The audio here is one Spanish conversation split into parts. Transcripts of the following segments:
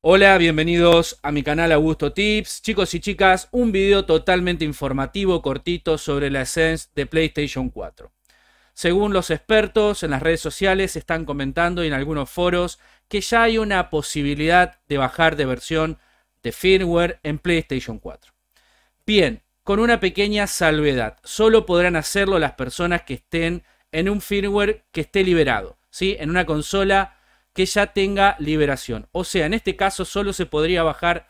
Hola, bienvenidos a mi canal Augusto Tips. Chicos y chicas, un video totalmente informativo, cortito, sobre la Essence de PlayStation 4. Según los expertos, en las redes sociales están comentando en algunos foros que ya hay una posibilidad de bajar de versión de firmware en PlayStation 4. Bien, con una pequeña salvedad, solo podrán hacerlo las personas que estén en un firmware que esté liberado, ¿sí? En una consola que ya tenga liberación. O sea, en este caso solo se podría bajar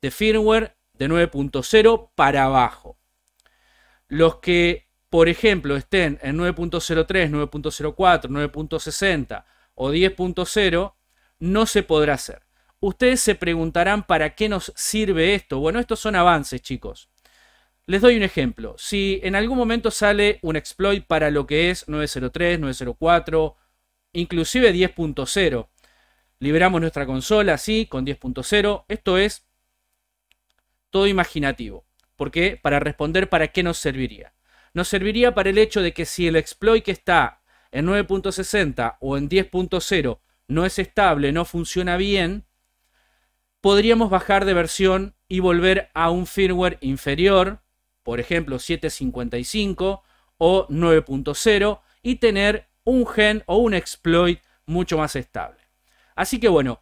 de firmware de 9.0 para abajo. Los que, por ejemplo, estén en 9.03, 9.04, 9.60 o 10.0, no se podrá hacer. Ustedes se preguntarán para qué nos sirve esto. Bueno, estos son avances, chicos. Les doy un ejemplo. Si en algún momento sale un exploit para lo que es 903, 904 inclusive 10.0. Liberamos nuestra consola, así con 10.0. Esto es todo imaginativo. Porque para responder para qué nos serviría. Nos serviría para el hecho de que si el exploit que está en 9.60 o en 10.0 no es estable, no funciona bien, podríamos bajar de versión y volver a un firmware inferior, por ejemplo 7.55 o 9.0, y tener un gen o un exploit mucho más estable. Así que bueno,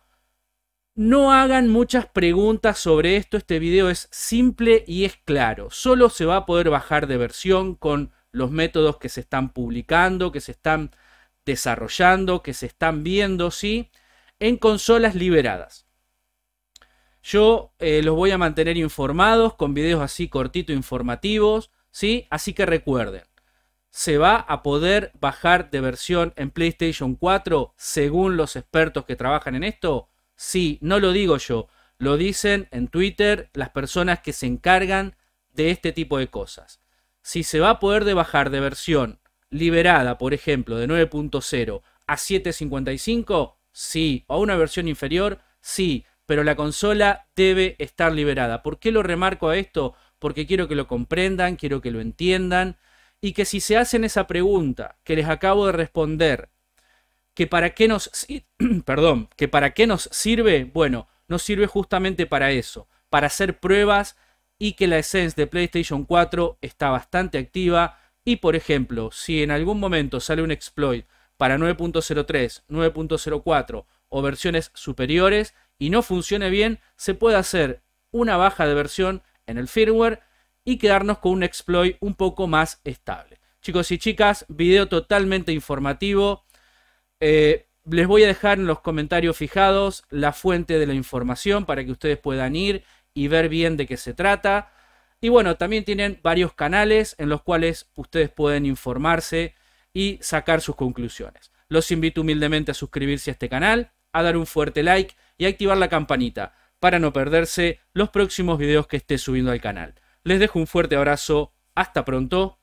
no hagan muchas preguntas sobre esto, este video es simple y es claro, solo se va a poder bajar de versión con los métodos que se están publicando, que se están desarrollando, que se están viendo, ¿sí? En consolas liberadas. Yo eh, los voy a mantener informados con videos así cortitos informativos, ¿sí? Así que recuerden, se va a poder bajar de versión en PlayStation 4 según los expertos que trabajan en esto? Sí, no lo digo yo, lo dicen en Twitter las personas que se encargan de este tipo de cosas. Si se va a poder bajar de versión liberada, por ejemplo, de 9.0 a 7.55, sí, o a una versión inferior, sí, pero la consola debe estar liberada. ¿Por qué lo remarco a esto? Porque quiero que lo comprendan, quiero que lo entiendan y que si se hacen esa pregunta que les acabo de responder, que para qué nos, perdón, que para qué nos sirve, bueno, nos sirve justamente para eso, para hacer pruebas y que la esencia de PlayStation 4 está bastante activa y por ejemplo, si en algún momento sale un exploit para 9.03, 9.04 o versiones superiores y no funcione bien, se puede hacer una baja de versión en el firmware y quedarnos con un exploit un poco más estable. Chicos y chicas, video totalmente informativo. Eh, les voy a dejar en los comentarios fijados la fuente de la información para que ustedes puedan ir y ver bien de qué se trata. Y bueno, también tienen varios canales en los cuales ustedes pueden informarse y sacar sus conclusiones. Los invito humildemente a suscribirse a este canal, a dar un fuerte like y a activar la campanita para no perderse los próximos videos que esté subiendo al canal. Les dejo un fuerte abrazo. Hasta pronto.